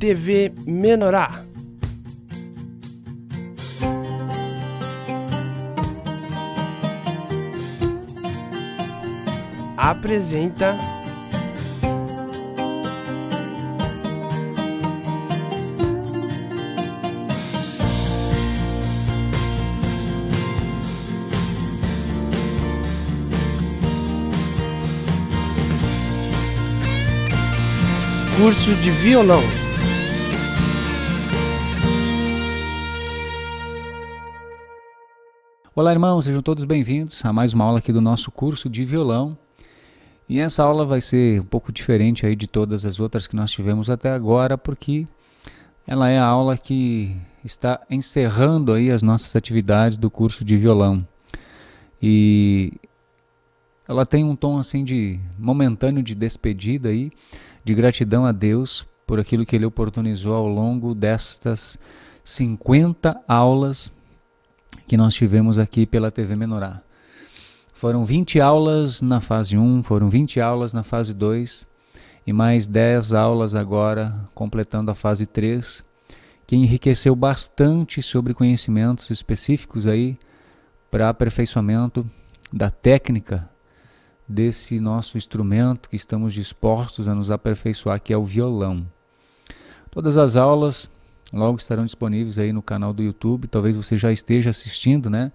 TV Menorá. Apresenta curso de violão. Olá, irmãos, sejam todos bem-vindos a mais uma aula aqui do nosso curso de violão. E essa aula vai ser um pouco diferente aí de todas as outras que nós tivemos até agora, porque ela é a aula que está encerrando aí as nossas atividades do curso de violão. E ela tem um tom assim de momentâneo de despedida aí, de gratidão a Deus por aquilo que ele oportunizou ao longo destas 50 aulas que nós tivemos aqui pela TV Menorá. Foram 20 aulas na fase 1, foram 20 aulas na fase 2 e mais 10 aulas agora, completando a fase 3, que enriqueceu bastante sobre conhecimentos específicos aí para aperfeiçoamento da técnica desse nosso instrumento que estamos dispostos a nos aperfeiçoar, que é o violão. Todas as aulas logo estarão disponíveis aí no canal do YouTube. Talvez você já esteja assistindo, né?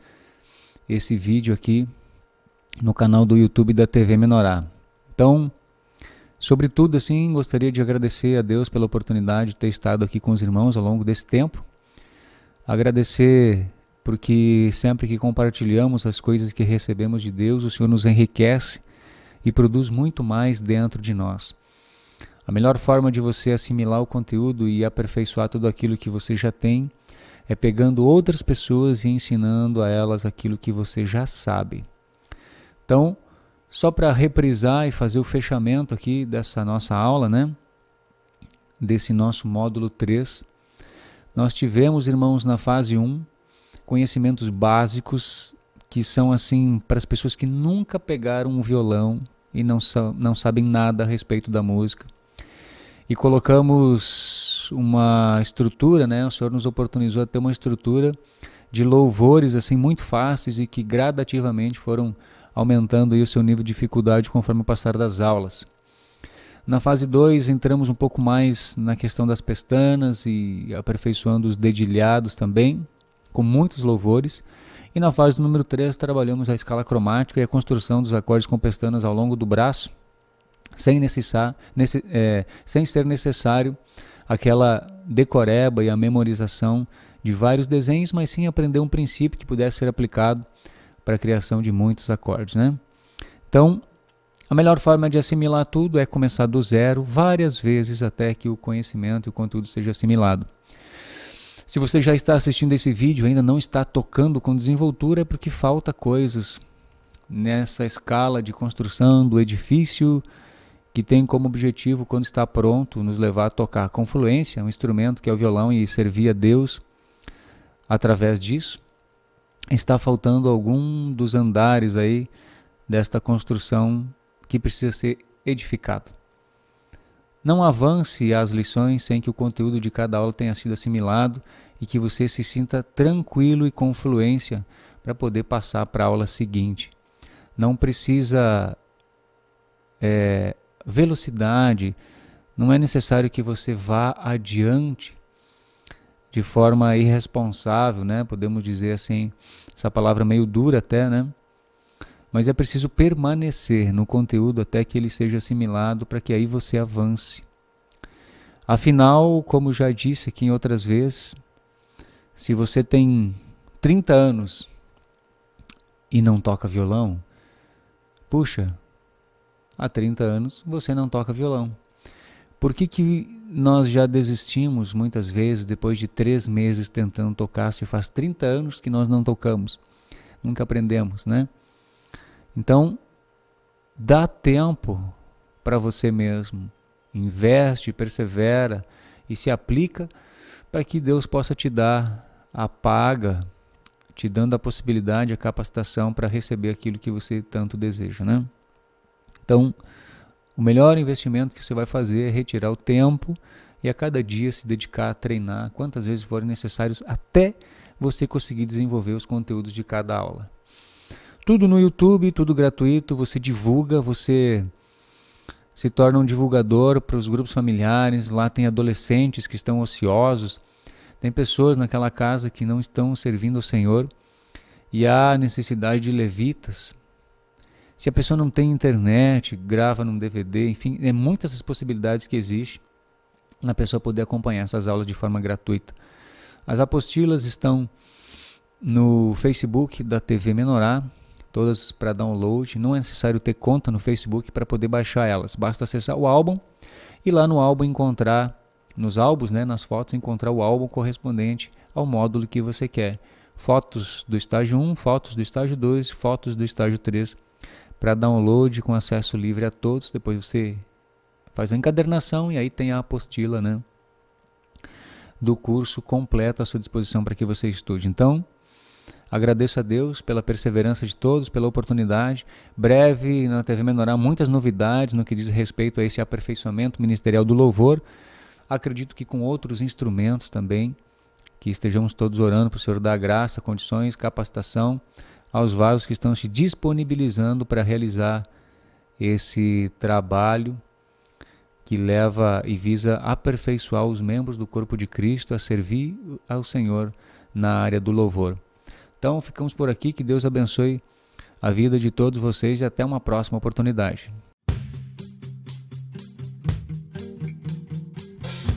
Esse vídeo aqui no canal do YouTube da TV Menorá. Então, sobretudo assim, gostaria de agradecer a Deus pela oportunidade de ter estado aqui com os irmãos ao longo desse tempo. Agradecer porque sempre que compartilhamos as coisas que recebemos de Deus, o Senhor nos enriquece e produz muito mais dentro de nós. A melhor forma de você assimilar o conteúdo e aperfeiçoar tudo aquilo que você já tem é pegando outras pessoas e ensinando a elas aquilo que você já sabe. Então, só para reprisar e fazer o fechamento aqui dessa nossa aula, né? Desse nosso módulo 3, nós tivemos, irmãos, na fase 1, conhecimentos básicos que são assim para as pessoas que nunca pegaram um violão e não, não sabem nada a respeito da música e colocamos uma estrutura, né? O Senhor nos oportunizou a ter uma estrutura de louvores assim muito fáceis e que gradativamente foram aumentando o seu nível de dificuldade conforme o passar das aulas. Na fase 2 entramos um pouco mais na questão das pestanas e aperfeiçoando os dedilhados também, com muitos louvores. E na fase número 3 trabalhamos a escala cromática e a construção dos acordes com pestanas ao longo do braço, sem, necessar, nesse, é, sem ser necessário aquela decoreba e a memorização de vários desenhos, mas sim aprender um princípio que pudesse ser aplicado para a criação de muitos acordes. Né? Então, a melhor forma de assimilar tudo é começar do zero várias vezes até que o conhecimento e o conteúdo seja assimilado. Se você já está assistindo esse vídeo e ainda não está tocando com desenvoltura, é porque falta coisas nessa escala de construção do edifício que tem como objetivo, quando está pronto, nos levar a tocar com fluência um instrumento que é o violão e servir a Deus através disso. Está faltando algum dos andares aí desta construção que precisa ser edificado. Não avance as lições sem que o conteúdo de cada aula tenha sido assimilado e que você se sinta tranquilo e com fluência para poder passar para a aula seguinte. Não precisa é, velocidade, não é necessário que você vá adiante de forma irresponsável, né? Podemos dizer assim, essa palavra meio dura até, né? Mas é preciso permanecer no conteúdo até que ele seja assimilado para que aí você avance. Afinal, como já disse aqui em outras vezes, se você tem 30 anos e não toca violão, puxa, há 30 anos você não toca violão. Por que, que nós já desistimos muitas vezes depois de três meses tentando tocar, se faz 30 anos que nós não tocamos? Nunca aprendemos, né? Então, dá tempo para você mesmo. Investe, persevera e se aplica para que Deus possa te dar a paga, te dando a possibilidade, a capacitação para receber aquilo que você tanto deseja, né? Então, o melhor investimento que você vai fazer é retirar o tempo e a cada dia se dedicar a treinar quantas vezes forem necessários até você conseguir desenvolver os conteúdos de cada aula. Tudo no YouTube, tudo gratuito, você divulga, você se torna um divulgador para os grupos familiares, lá tem adolescentes que estão ociosos, tem pessoas naquela casa que não estão servindo ao Senhor e há necessidade de levitas se a pessoa não tem internet, grava num DVD, enfim, é muitas as possibilidades que existe na pessoa poder acompanhar essas aulas de forma gratuita. As apostilas estão no Facebook da TV Menorá, todas para download. Não é necessário ter conta no Facebook para poder baixar elas. Basta acessar o álbum e lá no álbum encontrar, nos álbuns, né, nas fotos, encontrar o álbum correspondente ao módulo que você quer. Fotos do estágio 1, fotos do estágio 2, fotos do estágio 3 para download com acesso livre a todos. Depois você faz a encadernação e aí tem a apostila, né? Do curso completo à sua disposição para que você estude. Então, agradeço a Deus pela perseverança de todos, pela oportunidade. Breve na TV Menorá, muitas novidades no que diz respeito a esse aperfeiçoamento ministerial do louvor. Acredito que com outros instrumentos também, que estejamos todos orando para o Senhor dar graça, condições, capacitação aos vasos que estão se disponibilizando para realizar esse trabalho que leva e visa aperfeiçoar os membros do corpo de Cristo a servir ao Senhor na área do louvor. Então ficamos por aqui, que Deus abençoe a vida de todos vocês e até uma próxima oportunidade.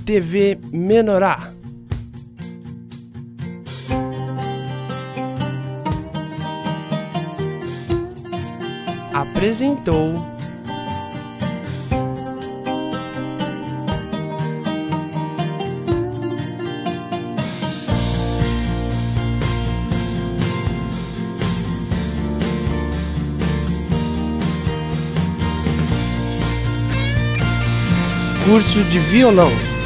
TV Menorá apresentou. Curso de violão.